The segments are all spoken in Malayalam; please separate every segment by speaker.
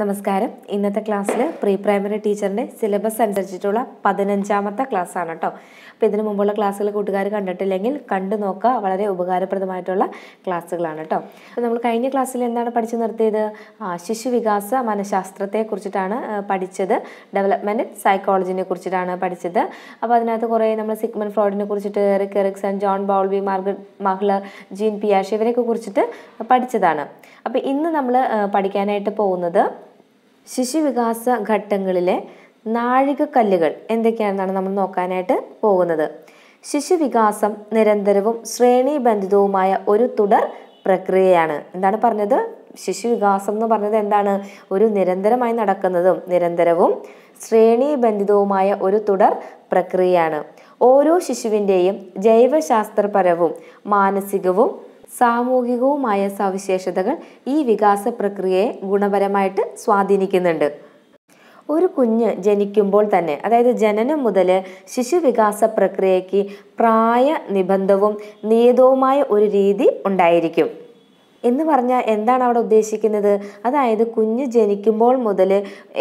Speaker 1: നമസ്കാരം ഇന്നത്തെ ക്ലാസ്സിൽ പ്രീ പ്രൈമറി ടീച്ചറിൻ്റെ സിലബസ് അനുസരിച്ചിട്ടുള്ള പതിനഞ്ചാമത്തെ ക്ലാസ്സാണ് കേട്ടോ അപ്പോൾ ഇതിനു മുമ്പുള്ള ക്ലാസ്സുകൾ കൂട്ടുകാർ കണ്ടിട്ടില്ലെങ്കിൽ കണ്ടു നോക്കുക വളരെ ഉപകാരപ്രദമായിട്ടുള്ള ക്ലാസ്സുകളാണ് കേട്ടോ അപ്പോൾ നമ്മൾ കഴിഞ്ഞ ക്ലാസ്സിൽ എന്താണ് പഠിച്ചു നിർത്തിയത് ശിശുവികാസ കുറിച്ചിട്ടാണ് പഠിച്ചത് ഡെവലപ്മെൻറ്റ് സൈക്കോളജിനെ കുറിച്ചിട്ടാണ് പഠിച്ചത് അപ്പോൾ അതിനകത്ത് കുറേ നമ്മൾ സിഗ്മൻ ഫ്രോഡിനെ കുറിച്ചിട്ട് Erik Erikson John Bowlby Margaret Mahler Jean പിയാഷ് ഇവരെയൊക്കെ കുറിച്ചിട്ട് പഠിച്ചതാണ് അപ്പോൾ ഇന്ന് നമ്മൾ പഠിക്കാനായിട്ട് പോകുന്നത് ശിശുവികാസ ഘട്ടങ്ങളിലെ നാഴികക്കല്ലുകൾ എന്തൊക്കെയാണെന്നാണ് നമ്മൾ നോക്കാനായിട്ട് പോകുന്നത് ശിശുവികാസം നിരന്തരവും ശ്രേണീബന്ധിതവുമായ ഒരു തുടർ പ്രക്രിയയാണ് എന്താണ് പറഞ്ഞത് ശിശുവികാസം എന്ന് പറഞ്ഞത് എന്താണ് ഒരു നിരന്തരമായി നടക്കുന്നതും നിരന്തരവും ശ്രേണീബന്ധിതവുമായ ഒരു തുടർ പ്രക്രിയയാണ് ഓരോ ശിശുവിൻ്റെയും ജൈവശാസ്ത്രപരവും മാനസികവും സാമൂഹികവുമായ സവിശേഷതകൾ ഈ വികാസ പ്രക്രിയയെ ഗുണപരമായിട്ട് സ്വാധീനിക്കുന്നുണ്ട് ഒരു കുഞ്ഞ് ജനിക്കുമ്പോൾ തന്നെ അതായത് ജനനം മുതൽ വികാസ പ്രക്രിയയ്ക്ക് പ്രായ നിബന്ധവും നിയതവുമായ ഒരു രീതി ഉണ്ടായിരിക്കും എന്ന് പറഞ്ഞാൽ എന്താണ് അവിടെ ഉദ്ദേശിക്കുന്നത് അതായത് കുഞ്ഞ് ജനിക്കുമ്പോൾ മുതൽ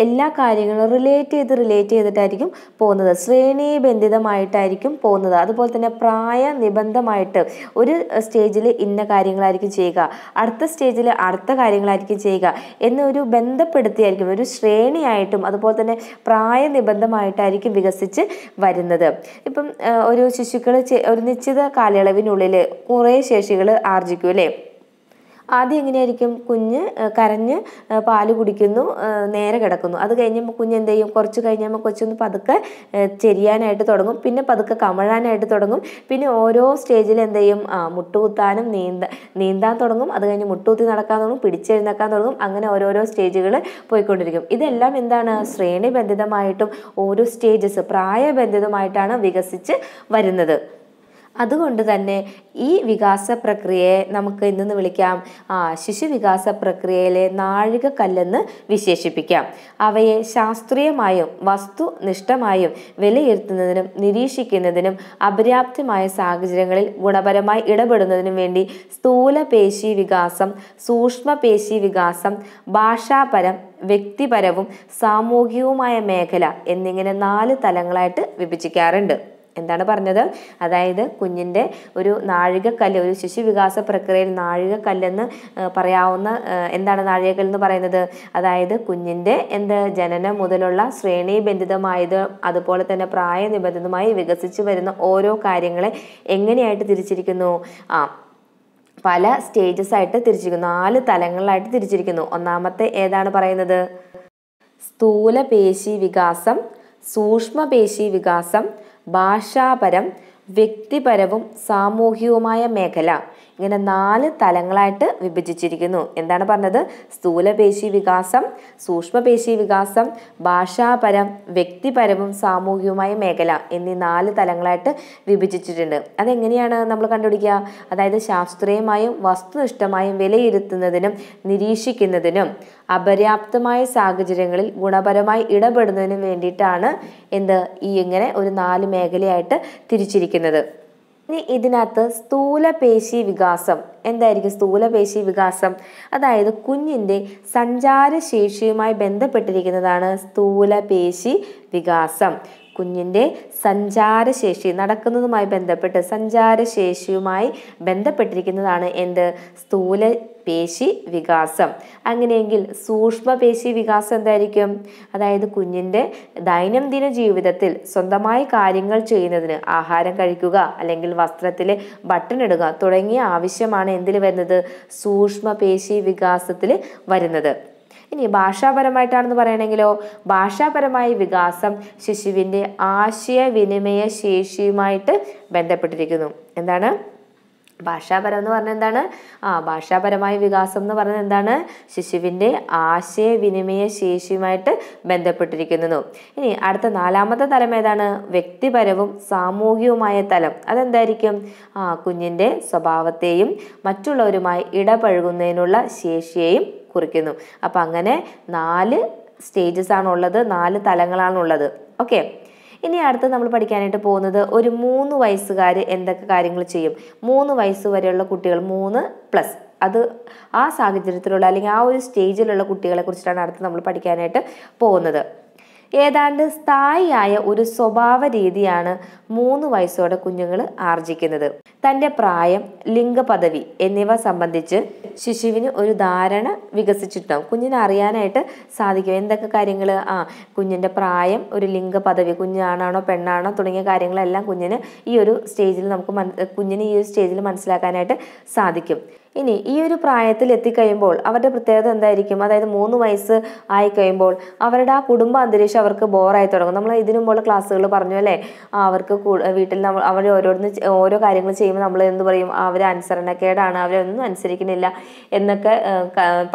Speaker 1: എല്ലാ കാര്യങ്ങളും റിലേറ്റ് ചെയ്ത് റിലേറ്റ് ചെയ്തിട്ടായിരിക്കും പോകുന്നത് ശ്രേണീബന്ധിതമായിട്ടായിരിക്കും പോകുന്നത് അതുപോലെ തന്നെ പ്രായ നിബന്ധമായിട്ട് ഒരു സ്റ്റേജിൽ ഇന്ന കാര്യങ്ങളായിരിക്കും ചെയ്യുക അടുത്ത സ്റ്റേജിൽ അടുത്ത കാര്യങ്ങളായിരിക്കും ചെയ്യുക എന്നൊരു ബന്ധപ്പെടുത്തിയായിരിക്കും ഒരു ശ്രേണിയായിട്ടും അതുപോലെ തന്നെ നിബന്ധമായിട്ടായിരിക്കും വികസിച്ച് വരുന്നത് ഇപ്പം ഒരു ശിശുക്കൾ ഒരു നിശ്ചിത കാലയളവിനുള്ളിൽ കുറേ ശേഷികൾ ആർജിക്കും അല്ലേ ആദ്യം എങ്ങനെയായിരിക്കും കുഞ്ഞ് കരഞ്ഞ് പാല് കുടിക്കുന്നു നേരെ കിടക്കുന്നു അത് കഴിഞ്ഞപ്പോൾ കുഞ്ഞ് എന്ത് ചെയ്യും കുറച്ച് കഴിഞ്ഞാകുമ്പോൾ കൊച്ചൊന്ന് പതുക്കെ ചെരിയാനായിട്ട് തുടങ്ങും പിന്നെ പതുക്കെ കമഴാനായിട്ട് തുടങ്ങും പിന്നെ ഓരോ സ്റ്റേജിൽ എന്ത് ചെയ്യും ആ മുട്ടുകുത്താനും നീന്ത നീന്താൻ തുടങ്ങും അത് കഴിഞ്ഞ് മുട്ടുകുത്തി നടക്കാൻ തുടങ്ങും പിടിച്ചെഴുന്നേക്കാൻ തുടങ്ങും അങ്ങനെ ഓരോരോ സ്റ്റേജുകൾ പോയിക്കൊണ്ടിരിക്കും ഇതെല്ലാം എന്താണ് ശ്രേണിബന്ധിതമായിട്ടും ഓരോ സ്റ്റേജസ് പ്രായബന്ധിതമായിട്ടാണ് വികസിച്ച് വരുന്നത് അതുകൊണ്ട് തന്നെ ഈ വികാസ പ്രക്രിയയെ നമുക്ക് എന്തെന്ന് വിളിക്കാം ആ ശിശു വികാസ പ്രക്രിയയിലെ കല്ലെന്ന് വിശേഷിപ്പിക്കാം അവയെ ശാസ്ത്രീയമായും വസ്തുനിഷ്ഠമായും വിലയിരുത്തുന്നതിനും നിരീക്ഷിക്കുന്നതിനും അപര്യാപ്തമായ സാഹചര്യങ്ങളിൽ ഗുണപരമായി ഇടപെടുന്നതിനും വേണ്ടി സ്ഥൂലപേശി വികാസം സൂക്ഷ്മപേശി വികാസം ഭാഷാപരം വ്യക്തിപരവും സാമൂഹികവുമായ മേഖല എന്നിങ്ങനെ നാല് തലങ്ങളായിട്ട് വിഭജിക്കാറുണ്ട് എന്താണ് പറഞ്ഞത് അതായത് കുഞ്ഞിൻ്റെ ഒരു നാഴികക്കല്ല് ഒരു വികാസ പ്രക്രിയയിൽ നാഴികക്കല്ലെന്ന് പറയാവുന്ന എന്താണ് നാഴികക്കല്ലെന്ന് പറയുന്നത് അതായത് കുഞ്ഞിൻ്റെ എന്ത് ജനനം മുതലുള്ള ശ്രേണീബന്ധിതമായത് അതുപോലെ തന്നെ പ്രായനിബന്ധിതമായി വികസിച്ചു വരുന്ന ഓരോ കാര്യങ്ങളെ എങ്ങനെയായിട്ട് തിരിച്ചിരിക്കുന്നു ആ പല സ്റ്റേജസ് ആയിട്ട് തിരിച്ചിരിക്കുന്നു നാല് തലങ്ങളിലായിട്ട് തിരിച്ചിരിക്കുന്നു ഒന്നാമത്തെ ഏതാണ് പറയുന്നത് സ്ഥൂലപേശി വികാസം സൂക്ഷ്മപേശി വികാസം ഭാഷാപരം വ്യക്തിപരവും സാമൂഹികവുമായ മേഖല ഇങ്ങനെ നാല് തലങ്ങളായിട്ട് വിഭജിച്ചിരിക്കുന്നു എന്താണ് പറഞ്ഞത് സ്ഥൂലപേശി വികാസം സൂക്ഷ്മപേശി വികാസം ഭാഷാപരം വ്യക്തിപരവും സാമൂഹികവുമായ മേഖല എന്നീ നാല് തലങ്ങളായിട്ട് വിഭജിച്ചിട്ടുണ്ട് അതെങ്ങനെയാണ് നമ്മൾ കണ്ടുപിടിക്കുക അതായത് ശാസ്ത്രീയമായും വസ്തുനിഷ്ഠമായും വിലയിരുത്തുന്നതിനും നിരീക്ഷിക്കുന്നതിനും അപര്യാപ്തമായ സാഹചര്യങ്ങളിൽ ഗുണപരമായി ഇടപെടുന്നതിനും വേണ്ടിയിട്ടാണ് എന്ത് ഈ ഇങ്ങനെ ഒരു നാല് മേഖലയായിട്ട് തിരിച്ചിരിക്കുന്നത് ഇനി ഇതിനകത്ത് സ്ഥൂലപേശി വികാസം എന്തായിരിക്കും സ്ഥൂലപേശി വികാസം അതായത് കുഞ്ഞിൻ്റെ സഞ്ചാരശേഷിയുമായി ബന്ധപ്പെട്ടിരിക്കുന്നതാണ് സ്ഥൂലപേശി വികാസം കുഞ്ഞിൻ്റെ സഞ്ചാരശേഷി നടക്കുന്നതുമായി ബന്ധപ്പെട്ട് സഞ്ചാരശേഷിയുമായി ബന്ധപ്പെട്ടിരിക്കുന്നതാണ് എന്ത് സ്ഥൂല പേശി വികാസം അങ്ങനെയെങ്കിൽ സൂക്ഷ്മപേശി വികാസം എന്തായിരിക്കും അതായത് കുഞ്ഞിൻ്റെ ദൈനംദിന ജീവിതത്തിൽ സ്വന്തമായി കാര്യങ്ങൾ ചെയ്യുന്നതിന് ആഹാരം കഴിക്കുക അല്ലെങ്കിൽ വസ്ത്രത്തിൽ ബട്ടൺ ഇടുക തുടങ്ങിയ ആവശ്യമാണ് എന്തിൽ വരുന്നത് സൂക്ഷ്മപേശി വികാസത്തിൽ വരുന്നത് ഇനി ഭാഷാപരമായിട്ടാണെന്ന് പറയണമെങ്കിലോ ഭാഷാപരമായ വികാസം ശിശുവിൻ്റെ ആശയവിനിമയ ശേഷിയുമായിട്ട് ബന്ധപ്പെട്ടിരിക്കുന്നു എന്താണ് ഭാഷാപരം എന്ന് പറഞ്ഞാൽ എന്താണ് ആ ഭാഷാപരമായ വികാസം എന്ന് പറഞ്ഞാൽ എന്താണ് ശിശുവിൻ്റെ ആശയവിനിമയ ശേഷിയുമായിട്ട് ബന്ധപ്പെട്ടിരിക്കുന്നു ഇനി അടുത്ത നാലാമത്തെ തലം ഏതാണ് വ്യക്തിപരവും സാമൂഹികവുമായ തലം അതെന്തായിരിക്കും ആ കുഞ്ഞിൻ്റെ സ്വഭാവത്തെയും മറ്റുള്ളവരുമായി ഇടപഴകുന്നതിനുള്ള ശേഷിയെയും കുറിക്കുന്നു അപ്പം അങ്ങനെ നാല് സ്റ്റേജസ് ആണുള്ളത് നാല് തലങ്ങളാണുള്ളത് ഓക്കെ ഇനി അടുത്ത് നമ്മൾ പഠിക്കാനായിട്ട് പോകുന്നത് ഒരു മൂന്ന് വയസ്സുകാർ എന്തൊക്കെ കാര്യങ്ങൾ ചെയ്യും മൂന്ന് വയസ്സ് വരെയുള്ള കുട്ടികൾ മൂന്ന് പ്ലസ് അത് ആ സാഹചര്യത്തിലുള്ള അല്ലെങ്കിൽ ആ ഒരു സ്റ്റേജിലുള്ള കുട്ടികളെ കുറിച്ചിട്ടാണ് അടുത്ത് നമ്മൾ പഠിക്കാനായിട്ട് പോകുന്നത് ഏതാണ്ട് സ്ഥായിയായ ഒരു സ്വഭാവ രീതിയാണ് മൂന്ന് വയസ്സോടെ കുഞ്ഞുങ്ങൾ ആർജിക്കുന്നത് തൻ്റെ പ്രായം ലിംഗപദവി എന്നിവ സംബന്ധിച്ച് ശിശുവിന് ഒരു ധാരണ വികസിച്ചിട്ടുണ്ടാവും കുഞ്ഞിനെ അറിയാനായിട്ട് സാധിക്കും എന്തൊക്കെ കാര്യങ്ങൾ ആ കുഞ്ഞിൻ്റെ പ്രായം ഒരു ലിംഗപദവി പദവി കുഞ്ഞാണാണോ പെണ്ണാണോ തുടങ്ങിയ കാര്യങ്ങളെല്ലാം കുഞ്ഞിന് ഈ ഒരു സ്റ്റേജിൽ നമുക്ക് കുഞ്ഞിന് ഈ ഒരു സ്റ്റേജിൽ മനസ്സിലാക്കാനായിട്ട് സാധിക്കും ഇനി ഈ ഒരു പ്രായത്തിൽ എത്തിക്കഴിയുമ്പോൾ അവരുടെ പ്രത്യേകത എന്തായിരിക്കും അതായത് മൂന്ന് വയസ്സ് ആയി കഴിയുമ്പോൾ അവരുടെ ആ കുടുംബ അന്തരീക്ഷം അവർക്ക് ബോറായി തുടങ്ങും നമ്മൾ ഇതിനു മുമ്പുള്ള ക്ലാസ്സുകൾ പറഞ്ഞു അല്ലേ അവർക്ക് വീട്ടിൽ നമ്മൾ അവർ ഓരോന്ന് ഓരോ കാര്യങ്ങൾ ചെയ്യുമ്പോൾ നമ്മൾ എന്ത് പറയും അവർ അനുസരണക്കേടാണ് അവരൊന്നും അനുസരിക്കുന്നില്ല എന്നൊക്കെ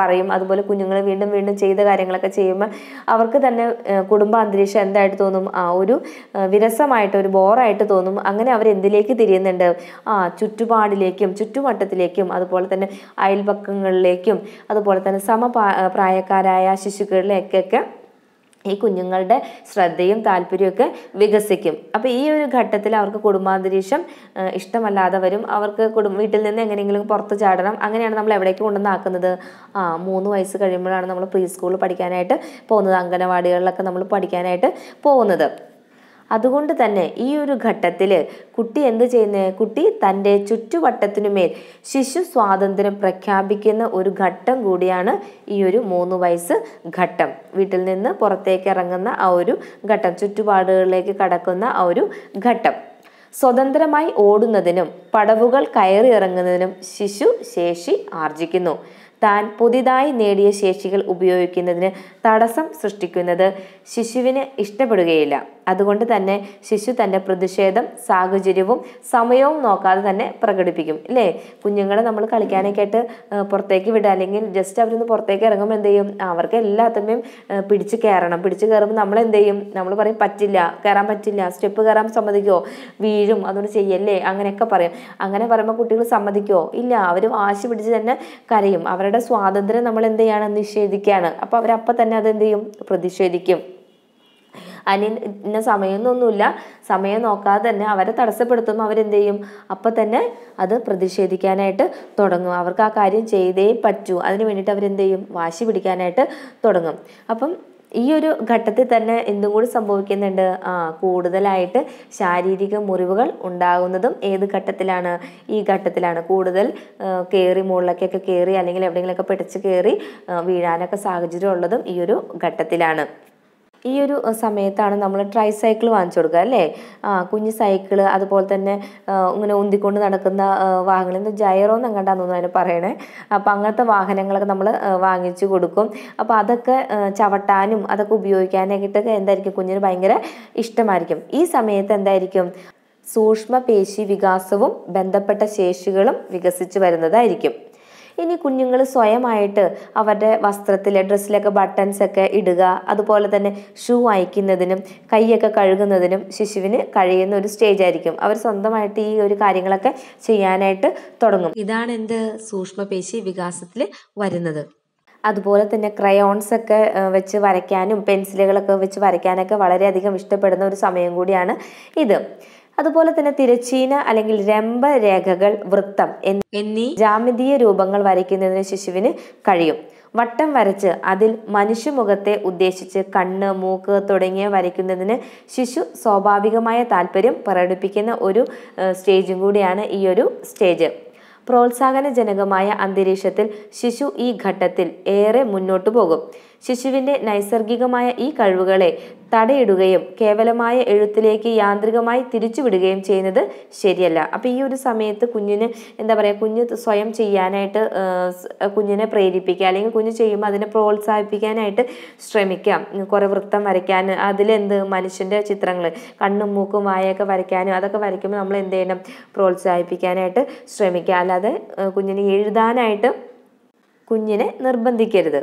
Speaker 1: പറയും അതുപോലെ കുഞ്ഞുങ്ങൾ വീണ്ടും വീണ്ടും ചെയ്ത കാര്യങ്ങളൊക്കെ ചെയ്യുമ്പോൾ അവർക്ക് തന്നെ കുടുംബ അന്തരീക്ഷം എന്തായിട്ട് തോന്നും ആ ഒരു വിരസമായിട്ട് ഒരു ബോറായിട്ട് തോന്നും അങ്ങനെ അവർ എന്തിലേക്ക് തിരിയുന്നുണ്ട് ആ ചുറ്റുപാടിലേക്കും ചുറ്റുവട്ടത്തിലേക്കും അതുപോലെ തന്നെ അയൽപക്കങ്ങളിലേക്കും അതുപോലെ തന്നെ സമ പ്രായക്കാരായ ശിശുക്കളിലേക്കൊക്കെ ഈ കുഞ്ഞുങ്ങളുടെ ശ്രദ്ധയും താല്പര്യമൊക്കെ വികസിക്കും അപ്പോൾ ഈ ഒരു ഘട്ടത്തിൽ അവർക്ക് കുടുംബാന്തരീക്ഷം ഇഷ്ടമല്ലാതെ വരും അവർക്ക് കുടും വീട്ടിൽ നിന്ന് എങ്ങനെയെങ്കിലും പുറത്ത് ചാടണം അങ്ങനെയാണ് നമ്മൾ എവിടേക്ക് കൊണ്ടുവന്നാക്കുന്നത് ആ മൂന്ന് വയസ്സ് കഴിയുമ്പോഴാണ് നമ്മൾ പ്രീ സ്കൂളിൽ പഠിക്കാനായിട്ട് പോകുന്നത് അംഗനവാടികളിലൊക്കെ നമ്മൾ പഠിക്കാനായിട്ട് പോകുന്നത് അതുകൊണ്ട് തന്നെ ഈ ഒരു ഘട്ടത്തിൽ കുട്ടി എന്ത് ചെയ്യുന്നത് കുട്ടി തൻ്റെ ചുറ്റുവട്ടത്തിനുമേൽ ശിശു സ്വാതന്ത്ര്യം പ്രഖ്യാപിക്കുന്ന ഒരു ഘട്ടം കൂടിയാണ് ഈ ഒരു മൂന്ന് വയസ്സ് ഘട്ടം വീട്ടിൽ നിന്ന് പുറത്തേക്ക് ഇറങ്ങുന്ന ആ ഒരു ഘട്ടം ചുറ്റുപാടുകളിലേക്ക് കടക്കുന്ന ആ ഒരു ഘട്ടം സ്വതന്ത്രമായി ഓടുന്നതിനും പടവുകൾ കയറി ഇറങ്ങുന്നതിനും ശിശു ശേഷി ആർജിക്കുന്നു താൻ പുതിയതായി നേടിയ ശേഷികൾ ഉപയോഗിക്കുന്നതിന് തടസ്സം സൃഷ്ടിക്കുന്നത് ശിശുവിന് ഇഷ്ടപ്പെടുകയില്ല അതുകൊണ്ട് തന്നെ ശിശു തൻ്റെ പ്രതിഷേധം സാഹചര്യവും സമയവും നോക്കാതെ തന്നെ പ്രകടിപ്പിക്കും അല്ലേ കുഞ്ഞുങ്ങളെ നമ്മൾ കളിക്കാനൊക്കെയായിട്ട് പുറത്തേക്ക് വിടുക അല്ലെങ്കിൽ ജസ്റ്റ് അവരൊന്ന് പുറത്തേക്ക് ഇറങ്ങുമ്പോൾ എന്ത് ചെയ്യും അവർക്ക് എല്ലാത്തിനും പിടിച്ച് കയറണം പിടിച്ച് കയറുമ്പോൾ നമ്മൾ എന്ത് ചെയ്യും നമ്മൾ പറയും പറ്റില്ല കയറാൻ പറ്റില്ല സ്റ്റെപ്പ് കയറാൻ സമ്മതിക്കുമോ വീഴും അതുകൊണ്ട് ചെയ്യല്ലേ അങ്ങനെയൊക്കെ പറയും അങ്ങനെ പറയുമ്പോൾ കുട്ടികൾ സമ്മതിക്കുമോ ഇല്ല അവർ വാശി പിടിച്ച് തന്നെ കരയും അവരുടെ അവരുടെ സ്വാതന്ത്ര്യം നമ്മൾ എന്ത് ചെയ്യാണ് നിഷേധിക്കുകയാണ് അപ്പോൾ അവരപ്പം തന്നെ അതെന്ത് ചെയ്യും പ്രതിഷേധിക്കും അനിയൻ ഇന്ന സമയമൊന്നുമില്ല സമയം നോക്കാതെ തന്നെ അവരെ തടസ്സപ്പെടുത്തുമ്പോൾ അവരെന്ത് ചെയ്യും അപ്പം തന്നെ അത് പ്രതിഷേധിക്കാനായിട്ട് തുടങ്ങും അവർക്ക് ആ കാര്യം ചെയ്തേ പറ്റൂ അതിന് വേണ്ടിയിട്ട് അവരെന്ത് ചെയ്യും വാശി പിടിക്കാനായിട്ട് തുടങ്ങും അപ്പം ഈ ഒരു ഘട്ടത്തിൽ തന്നെ എന്തും കൂടി സംഭവിക്കുന്നുണ്ട് ആ കൂടുതലായിട്ട് ശാരീരിക മുറിവുകൾ ഉണ്ടാകുന്നതും ഏത് ഘട്ടത്തിലാണ് ഈ ഘട്ടത്തിലാണ് കൂടുതൽ കയറി മുകളിലേക്കൊക്കെ കയറി അല്ലെങ്കിൽ എവിടെയെങ്കിലുമൊക്കെ പിടിച്ച് കയറി വീഴാനൊക്കെ സാഹചര്യം ഉള്ളതും ഈ ഒരു ഘട്ടത്തിലാണ് ഈ ഒരു സമയത്താണ് നമ്മൾ ട്രൈ സൈക്കിൾ വാങ്ങിച്ചു കൊടുക്കുക അല്ലേ ആ കുഞ്ഞു സൈക്കിൾ അതുപോലെ തന്നെ ഇങ്ങനെ ഉന്തിക്കൊണ്ട് നടക്കുന്ന വാഹനങ്ങൾ എന്താ ജൈറോ എന്ന് കണ്ടാന്ന് അതിന് പറയണേ അപ്പോൾ അങ്ങനത്തെ വാഹനങ്ങളൊക്കെ നമ്മൾ വാങ്ങിച്ചു കൊടുക്കും അപ്പോൾ അതൊക്കെ ചവട്ടാനും അതൊക്കെ ഉപയോഗിക്കാനായിട്ടൊക്കെ എന്തായിരിക്കും കുഞ്ഞിന് ഭയങ്കര ഇഷ്ടമായിരിക്കും ഈ സമയത്ത് എന്തായിരിക്കും പേശി വികാസവും ബന്ധപ്പെട്ട ശേഷികളും വികസിച്ചു വരുന്നതായിരിക്കും ഇനി കുഞ്ഞുങ്ങൾ സ്വയമായിട്ട് അവരുടെ വസ്ത്രത്തിലെ ഡ്രസ്സിലൊക്കെ ബട്ടൺസ് ഒക്കെ ഇടുക അതുപോലെ തന്നെ ഷൂ അയക്കുന്നതിനും കൈയൊക്കെ കഴുകുന്നതിനും ശിശുവിന് കഴിയുന്ന ഒരു സ്റ്റേജ് ആയിരിക്കും അവർ സ്വന്തമായിട്ട് ഈ ഒരു കാര്യങ്ങളൊക്കെ ചെയ്യാനായിട്ട് തുടങ്ങും ഇതാണ് എന്ത് സൂക്ഷ്മപേശി വികാസത്തിൽ വരുന്നത് അതുപോലെ തന്നെ ക്രയോൺസ് ഒക്കെ വെച്ച് വരയ്ക്കാനും പെൻസിലുകളൊക്കെ വെച്ച് വരയ്ക്കാനൊക്കെ വളരെയധികം ഇഷ്ടപ്പെടുന്ന ഒരു സമയം കൂടിയാണ് ഇത് അതുപോലെ തന്നെ തിരച്ചീന അല്ലെങ്കിൽ രംഭ രേഖകൾ വൃത്തം എന്നീ ജാമിതീയ രൂപങ്ങൾ വരയ്ക്കുന്നതിന് ശിശുവിന് കഴിയും വട്ടം വരച്ച് അതിൽ മനുഷ്യമുഖത്തെ ഉദ്ദേശിച്ച് കണ്ണ് മൂക്ക് തുടങ്ങിയ വരയ്ക്കുന്നതിന് ശിശു സ്വാഭാവികമായ താല്പര്യം പ്രകടിപ്പിക്കുന്ന ഒരു സ്റ്റേജും കൂടിയാണ് ഈ ഒരു സ്റ്റേജ് പ്രോത്സാഹനജനകമായ അന്തരീക്ഷത്തിൽ ശിശു ഈ ഘട്ടത്തിൽ ഏറെ മുന്നോട്ടു പോകും ശിശുവിന്റെ നൈസർഗികമായ ഈ കഴിവുകളെ തടയിടുകയും കേവലമായ എഴുത്തിലേക്ക് യാന്ത്രികമായി തിരിച്ചുവിടുകയും ചെയ്യുന്നത് ശരിയല്ല അപ്പോൾ ഈ ഒരു സമയത്ത് കുഞ്ഞിന് എന്താ പറയുക കുഞ്ഞ് സ്വയം ചെയ്യാനായിട്ട് കുഞ്ഞിനെ പ്രേരിപ്പിക്കുക അല്ലെങ്കിൽ കുഞ്ഞ് ചെയ്യുമ്പോൾ അതിനെ പ്രോത്സാഹിപ്പിക്കാനായിട്ട് ശ്രമിക്കാം കുറേ വൃത്തം വരയ്ക്കാൻ അതിലെന്ത് മനുഷ്യൻ്റെ ചിത്രങ്ങൾ കണ്ണും മൂക്കും വായൊക്കെ വരയ്ക്കാനും അതൊക്കെ വരയ്ക്കുമ്പോൾ നമ്മൾ എന്ത് ചെയ്യണം പ്രോത്സാഹിപ്പിക്കാനായിട്ട് ശ്രമിക്കുക അല്ലാതെ കുഞ്ഞിനെ എഴുതാനായിട്ട് കുഞ്ഞിനെ നിർബന്ധിക്കരുത്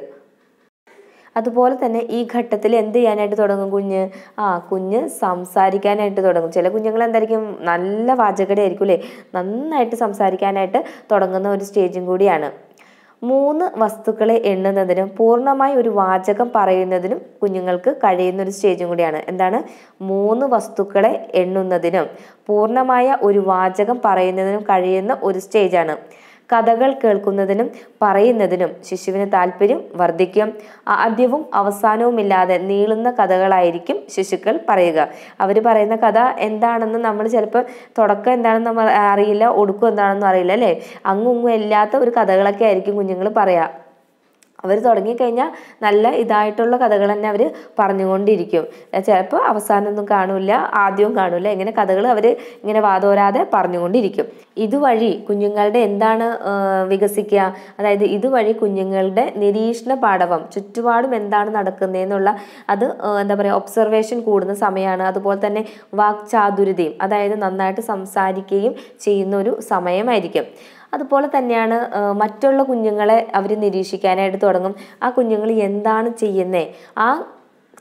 Speaker 1: അതുപോലെ തന്നെ ഈ ഘട്ടത്തിൽ എന്ത് ചെയ്യാനായിട്ട് തുടങ്ങും കുഞ്ഞ് ആ കുഞ്ഞ് സംസാരിക്കാനായിട്ട് തുടങ്ങും ചില കുഞ്ഞുങ്ങൾ എന്തായിരിക്കും നല്ല വാചകടയായിരിക്കും അല്ലേ നന്നായിട്ട് സംസാരിക്കാനായിട്ട് തുടങ്ങുന്ന ഒരു സ്റ്റേജും കൂടിയാണ് മൂന്ന് വസ്തുക്കളെ എണ്ണുന്നതിനും പൂർണ്ണമായി ഒരു വാചകം പറയുന്നതിനും കുഞ്ഞുങ്ങൾക്ക് കഴിയുന്ന ഒരു സ്റ്റേജും കൂടിയാണ് എന്താണ് മൂന്ന് വസ്തുക്കളെ എണ്ണുന്നതിനും പൂർണ്ണമായ ഒരു വാചകം പറയുന്നതിനും കഴിയുന്ന ഒരു സ്റ്റേജാണ് കഥകൾ കേൾക്കുന്നതിനും പറയുന്നതിനും ശിശുവിന് താല്പര്യം വർദ്ധിക്കും ആദ്യവും അവസാനവുമില്ലാതെ നീളുന്ന കഥകളായിരിക്കും ശിശുക്കൾ പറയുക അവർ പറയുന്ന കഥ എന്താണെന്ന് നമ്മൾ ചിലപ്പോൾ തുടക്കം എന്താണെന്ന് നമ്മൾ അറിയില്ല ഒടുക്കം എന്താണെന്നും അറിയില്ല അല്ലേ അങ്ങും ഇങ്ങും ഇല്ലാത്ത ഒരു കഥകളൊക്കെ ആയിരിക്കും കുഞ്ഞുങ്ങൾ പറയുക അവർ തുടങ്ങിക്കഴിഞ്ഞാൽ നല്ല ഇതായിട്ടുള്ള കഥകൾ തന്നെ അവർ പറഞ്ഞുകൊണ്ടിരിക്കും ചിലപ്പോൾ അവസാനമൊന്നും കാണില്ല ആദ്യവും കാണില്ല ഇങ്ങനെ കഥകൾ അവർ ഇങ്ങനെ വാതോരാതെ പറഞ്ഞുകൊണ്ടിരിക്കും ഇതുവഴി കുഞ്ഞുങ്ങളുടെ എന്താണ് വികസിക്കുക അതായത് ഇതുവഴി കുഞ്ഞുങ്ങളുടെ നിരീക്ഷണ പാഠവം ചുറ്റുപാടും എന്താണ് നടക്കുന്നതെന്നുള്ള അത് എന്താ പറയുക ഒബ്സർവേഷൻ കൂടുന്ന സമയമാണ് അതുപോലെ തന്നെ വാക്ചാതുരതയും അതായത് നന്നായിട്ട് സംസാരിക്കുകയും ചെയ്യുന്ന ഒരു സമയമായിരിക്കും അതുപോലെ തന്നെയാണ് മറ്റുള്ള കുഞ്ഞുങ്ങളെ അവർ നിരീക്ഷിക്കാനായിട്ട് തുടങ്ങും ആ കുഞ്ഞുങ്ങൾ എന്താണ് ചെയ്യുന്നത് ആ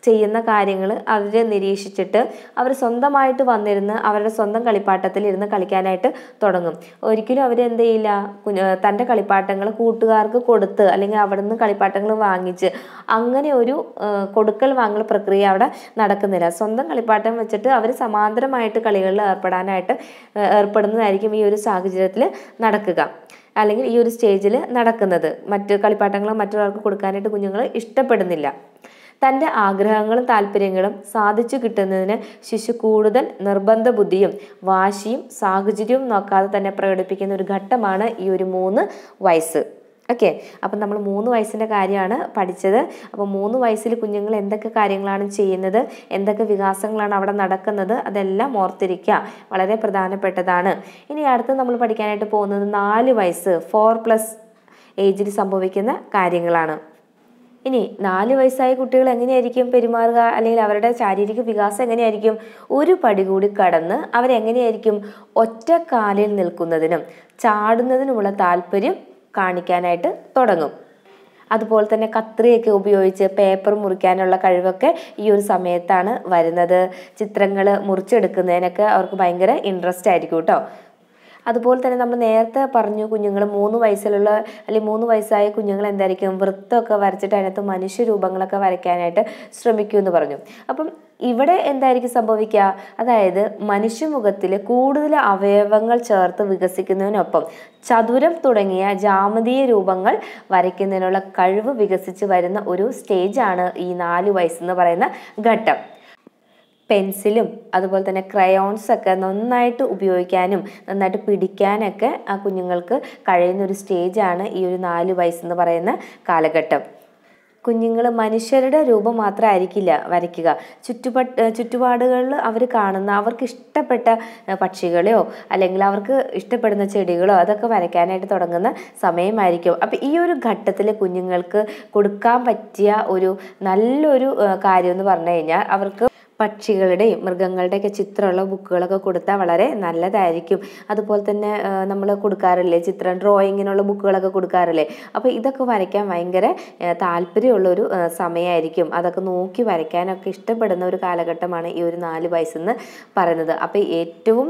Speaker 1: ചെയ്യുന്ന കാര്യങ്ങൾ അവർ നിരീക്ഷിച്ചിട്ട് അവർ സ്വന്തമായിട്ട് വന്നിരുന്ന് അവരുടെ സ്വന്തം കളിപ്പാട്ടത്തിൽ ഇരുന്ന് കളിക്കാനായിട്ട് തുടങ്ങും ഒരിക്കലും അവരെന്ത് ചെയ്യില്ല തൻ്റെ കളിപ്പാട്ടങ്ങൾ കൂട്ടുകാർക്ക് കൊടുത്ത് അല്ലെങ്കിൽ അവിടുന്ന് കളിപ്പാട്ടങ്ങൾ വാങ്ങിച്ച് അങ്ങനെ ഒരു കൊടുക്കൽ വാങ്ങൽ പ്രക്രിയ അവിടെ നടക്കുന്നില്ല സ്വന്തം കളിപ്പാട്ടം വെച്ചിട്ട് അവർ സമാന്തരമായിട്ട് കളികളിൽ ഏർപ്പെടാനായിട്ട് ഏർപ്പെടുന്നതായിരിക്കും ഈ ഒരു സാഹചര്യത്തിൽ നടക്കുക അല്ലെങ്കിൽ ഈ ഒരു സ്റ്റേജിൽ നടക്കുന്നത് മറ്റ് കളിപ്പാട്ടങ്ങൾ മറ്റൊരാൾക്ക് കൊടുക്കാനായിട്ട് കുഞ്ഞുങ്ങൾ ഇഷ്ടപ്പെടുന്നില്ല തൻ്റെ ആഗ്രഹങ്ങളും താല്പര്യങ്ങളും സാധിച്ചു കിട്ടുന്നതിന് ശിശു കൂടുതൽ നിർബന്ധ ബുദ്ധിയും വാശിയും സാഹചര്യവും നോക്കാതെ തന്നെ പ്രകടിപ്പിക്കുന്ന ഒരു ഘട്ടമാണ് ഈ ഒരു മൂന്ന് വയസ്സ് ഓക്കെ അപ്പം നമ്മൾ മൂന്ന് വയസ്സിൻ്റെ കാര്യമാണ് പഠിച്ചത് അപ്പോൾ മൂന്ന് വയസ്സിൽ കുഞ്ഞുങ്ങൾ എന്തൊക്കെ കാര്യങ്ങളാണ് ചെയ്യുന്നത് എന്തൊക്കെ വികാസങ്ങളാണ് അവിടെ നടക്കുന്നത് അതെല്ലാം ഓർത്തിരിക്കുക വളരെ പ്രധാനപ്പെട്ടതാണ് ഇനി അടുത്ത് നമ്മൾ പഠിക്കാനായിട്ട് പോകുന്നത് നാല് വയസ്സ് ഫോർ പ്ലസ് ഏജിൽ സംഭവിക്കുന്ന കാര്യങ്ങളാണ് ഇനി നാല് വയസ്സായ കുട്ടികൾ എങ്ങനെയായിരിക്കും പെരുമാറുക അല്ലെങ്കിൽ അവരുടെ ശാരീരിക വികാസം എങ്ങനെയായിരിക്കും ഒരു പടി കൂടി കടന്ന് അവരെങ്ങനെയായിരിക്കും ഒറ്റക്കാലിൽ നിൽക്കുന്നതിനും ചാടുന്നതിനുമുള്ള താല്പര്യം കാണിക്കാനായിട്ട് തുടങ്ങും അതുപോലെ തന്നെ കത്രിയൊക്കെ ഉപയോഗിച്ച് പേപ്പർ മുറിക്കാനുള്ള കഴിവൊക്കെ ഈ ഒരു സമയത്താണ് വരുന്നത് ചിത്രങ്ങൾ മുറിച്ചെടുക്കുന്നതിനൊക്കെ അവർക്ക് ഭയങ്കര ഇൻട്രസ്റ്റ് ആയിരിക്കും കേട്ടോ അതുപോലെ തന്നെ നമ്മൾ നേരത്തെ പറഞ്ഞു കുഞ്ഞുങ്ങൾ മൂന്ന് വയസ്സിലുള്ള അല്ലെങ്കിൽ മൂന്ന് വയസ്സായ കുഞ്ഞുങ്ങൾ എന്തായിരിക്കും വൃത്തമൊക്കെ വരച്ചിട്ട് അതിനകത്ത് മനുഷ്യരൂപങ്ങളൊക്കെ വരയ്ക്കാനായിട്ട് ശ്രമിക്കൂ എന്ന് പറഞ്ഞു അപ്പം ഇവിടെ എന്തായിരിക്കും സംഭവിക്കുക അതായത് മനുഷ്യമുഖത്തിൽ കൂടുതൽ അവയവങ്ങൾ ചേർത്ത് വികസിക്കുന്നതിനൊപ്പം ചതുരം തുടങ്ങിയ ജാമതീയ രൂപങ്ങൾ വരയ്ക്കുന്നതിനുള്ള കഴിവ് വികസിച്ച് വരുന്ന ഒരു സ്റ്റേജാണ് ഈ നാല് വയസ്സെന്ന് പറയുന്ന ഘട്ടം പെൻസിലും അതുപോലെ തന്നെ ക്രയോൺസൊക്കെ നന്നായിട്ട് ഉപയോഗിക്കാനും നന്നായിട്ട് പിടിക്കാനൊക്കെ ആ കുഞ്ഞുങ്ങൾക്ക് കഴിയുന്ന ഒരു സ്റ്റേജാണ് ഈ ഒരു നാല് വയസ്സെന്ന് പറയുന്ന കാലഘട്ടം കുഞ്ഞുങ്ങൾ മനുഷ്യരുടെ രൂപം മാത്രമായിരിക്കില്ല വരയ്ക്കുക ചുറ്റുപട്ട് ചുറ്റുപാടുകളിൽ അവർ കാണുന്ന അവർക്ക് ഇഷ്ടപ്പെട്ട പക്ഷികളെയോ അല്ലെങ്കിൽ അവർക്ക് ഇഷ്ടപ്പെടുന്ന ചെടികളോ അതൊക്കെ വരയ്ക്കാനായിട്ട് തുടങ്ങുന്ന സമയമായിരിക്കും അപ്പോൾ ഈ ഒരു ഘട്ടത്തിൽ കുഞ്ഞുങ്ങൾക്ക് കൊടുക്കാൻ പറ്റിയ ഒരു നല്ലൊരു കാര്യം എന്ന് പറഞ്ഞു കഴിഞ്ഞാൽ അവർക്ക് പക്ഷികളുടെയും മൃഗങ്ങളുടെയൊക്കെ ചിത്രമുള്ള ബുക്കുകളൊക്കെ കൊടുത്താൽ വളരെ നല്ലതായിരിക്കും അതുപോലെ തന്നെ നമ്മൾ കൊടുക്കാറില്ലേ ചിത്രം ഡ്രോയിങ്ങിനുള്ള ബുക്കുകളൊക്കെ കൊടുക്കാറില്ലേ അപ്പോൾ ഇതൊക്കെ വരയ്ക്കാൻ ഭയങ്കര താല്പര്യമുള്ളൊരു സമയമായിരിക്കും അതൊക്കെ നോക്കി വരയ്ക്കാനൊക്കെ ഇഷ്ടപ്പെടുന്ന ഒരു കാലഘട്ടമാണ് ഈ ഒരു നാല് വയസ്സെന്ന് പറയുന്നത് അപ്പോൾ ഏറ്റവും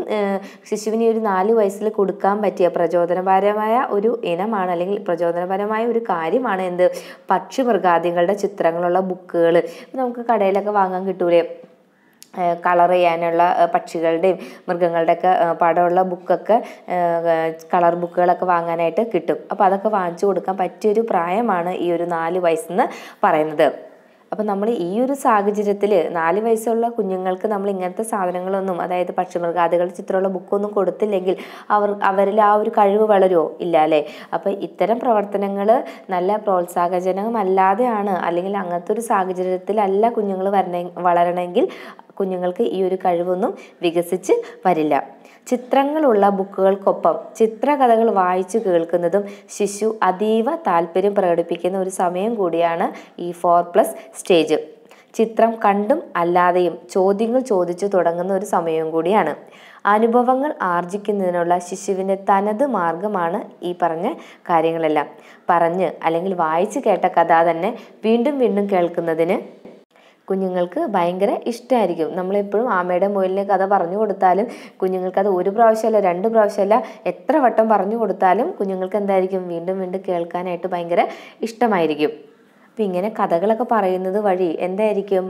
Speaker 1: ശിശുവിന് ഒരു നാല് വയസ്സിൽ കൊടുക്കാൻ പറ്റിയ പ്രചോദനപരമായ ഒരു ഇനമാണ് അല്ലെങ്കിൽ പ്രചോദനപരമായ ഒരു കാര്യമാണ് എന്ത് പക്ഷി മൃഗാദികളുടെ ചിത്രങ്ങളുള്ള ബുക്കുകൾ നമുക്ക് കടയിലൊക്കെ വാങ്ങാൻ കിട്ടൂലേ കളർ ചെയ്യാനുള്ള പക്ഷികളുടെയും മൃഗങ്ങളുടെയൊക്കെ പടമുള്ള ബുക്കൊക്കെ കളർ ബുക്കുകളൊക്കെ വാങ്ങാനായിട്ട് കിട്ടും അപ്പോൾ അതൊക്കെ വാങ്ങിച്ചു കൊടുക്കാൻ പറ്റിയൊരു പ്രായമാണ് ഈ ഒരു നാല് വയസ്സെന്ന് പറയുന്നത് അപ്പം നമ്മൾ ഈ ഒരു സാഹചര്യത്തിൽ നാല് വയസ്സുള്ള കുഞ്ഞുങ്ങൾക്ക് നമ്മൾ ഇങ്ങനത്തെ സാധനങ്ങളൊന്നും അതായത് പക്ഷിമൃഗാദികളുടെ ചിത്രമുള്ള ബുക്കൊന്നും കൊടുത്തില്ലെങ്കിൽ അവർ അവരിൽ ആ ഒരു കഴിവ് വളരുമോ ഇല്ല അല്ലേ അപ്പം ഇത്തരം പ്രവർത്തനങ്ങൾ നല്ല പ്രോത്സാഹജനകമല്ലാതെയാണ് അല്ലെങ്കിൽ അങ്ങനത്തെ ഒരു സാഹചര്യത്തിലല്ല കുഞ്ഞുങ്ങൾ വരണ വളരണമെങ്കിൽ കുഞ്ഞുങ്ങൾക്ക് ഈ ഒരു കഴിവൊന്നും വികസിച്ച് വരില്ല ചിത്രങ്ങളുള്ള ബുക്കുകൾക്കൊപ്പം ചിത്രകഥകൾ വായിച്ചു കേൾക്കുന്നതും ശിശു അതീവ താല്പര്യം പ്രകടിപ്പിക്കുന്ന ഒരു സമയം കൂടിയാണ് ഈ ഫോർ പ്ലസ് സ്റ്റേജ് ചിത്രം കണ്ടും അല്ലാതെയും ചോദ്യങ്ങൾ ചോദിച്ചു തുടങ്ങുന്ന ഒരു സമയവും കൂടിയാണ് അനുഭവങ്ങൾ ആർജിക്കുന്നതിനുള്ള ശിശുവിൻ്റെ തനത് മാർഗമാണ് ഈ പറഞ്ഞ കാര്യങ്ങളെല്ലാം പറഞ്ഞ് അല്ലെങ്കിൽ വായിച്ചു കേട്ട കഥ തന്നെ വീണ്ടും വീണ്ടും കേൾക്കുന്നതിന് കുഞ്ഞുങ്ങൾക്ക് ഭയങ്കര ഇഷ്ടമായിരിക്കും നമ്മളെപ്പോഴും ആമയുടെ മുയലിനെ കഥ പറഞ്ഞു കൊടുത്താലും കുഞ്ഞുങ്ങൾക്ക് അത് ഒരു പ്രാവശ്യമല്ല രണ്ട് പ്രാവശ്യമല്ല എത്ര വട്ടം പറഞ്ഞു കൊടുത്താലും കുഞ്ഞുങ്ങൾക്ക് എന്തായിരിക്കും വീണ്ടും വീണ്ടും കേൾക്കാനായിട്ട് ഭയങ്കര ഇഷ്ടമായിരിക്കും അപ്പം ഇങ്ങനെ കഥകളൊക്കെ പറയുന്നത് വഴി എന്തായിരിക്കും